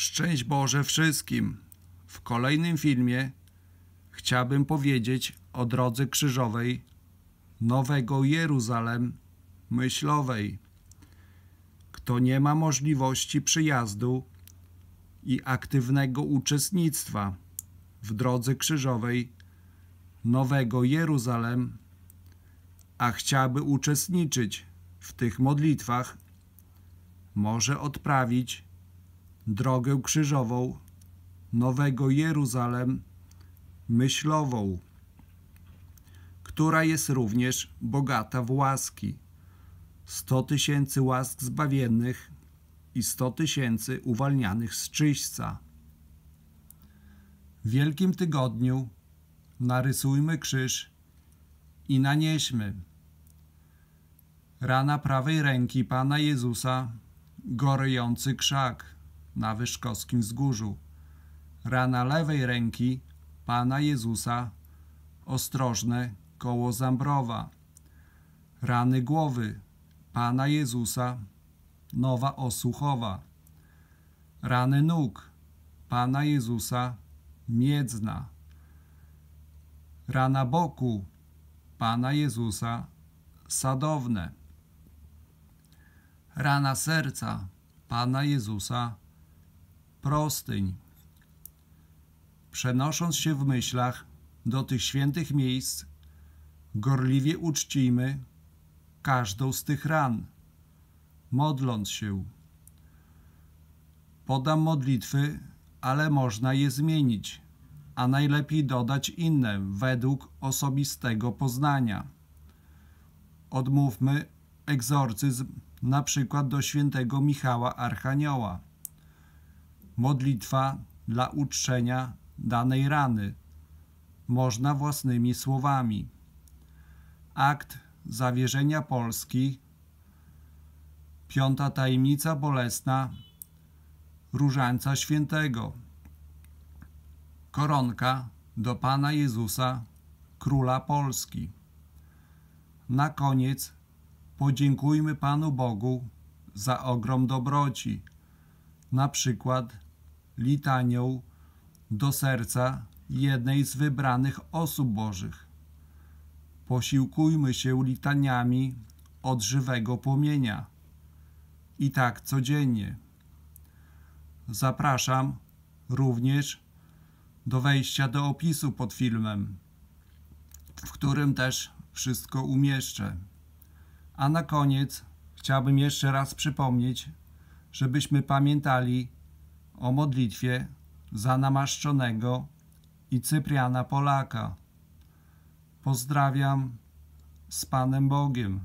Szczęść Boże wszystkim! W kolejnym filmie chciałbym powiedzieć o drodze krzyżowej Nowego Jeruzalem myślowej. Kto nie ma możliwości przyjazdu i aktywnego uczestnictwa w drodze krzyżowej Nowego Jeruzalem, a chciałby uczestniczyć w tych modlitwach, może odprawić drogę krzyżową Nowego Jeruzalem myślową, która jest również bogata w łaski. Sto tysięcy łask zbawiennych i sto tysięcy uwalnianych z czyśćca. W Wielkim Tygodniu narysujmy krzyż i nanieśmy. Rana prawej ręki Pana Jezusa, gorący krzak na Wyszkowskim Wzgórzu. Rana lewej ręki Pana Jezusa ostrożne koło Zambrowa. Rany głowy Pana Jezusa Nowa Osuchowa. Rany nóg Pana Jezusa Miedzna. Rana boku Pana Jezusa Sadowne. Rana serca Pana Jezusa prostyń. Przenosząc się w myślach do tych świętych miejsc, gorliwie uczcimy każdą z tych ran, modląc się. Podam modlitwy, ale można je zmienić, a najlepiej dodać inne według osobistego poznania. Odmówmy egzorcyzm na przykład do świętego Michała Archanioła modlitwa dla uczczenia danej rany, można własnymi słowami. Akt zawierzenia Polski, piąta tajemnica bolesna, różańca świętego, koronka do Pana Jezusa, Króla Polski. Na koniec podziękujmy Panu Bogu za ogrom dobroci, na przykład litanią do serca jednej z wybranych osób Bożych. Posiłkujmy się litaniami od żywego płomienia. I tak codziennie. Zapraszam również do wejścia do opisu pod filmem, w którym też wszystko umieszczę. A na koniec chciałbym jeszcze raz przypomnieć, żebyśmy pamiętali, o modlitwie za namaszczonego i Cypriana Polaka. Pozdrawiam z Panem Bogiem.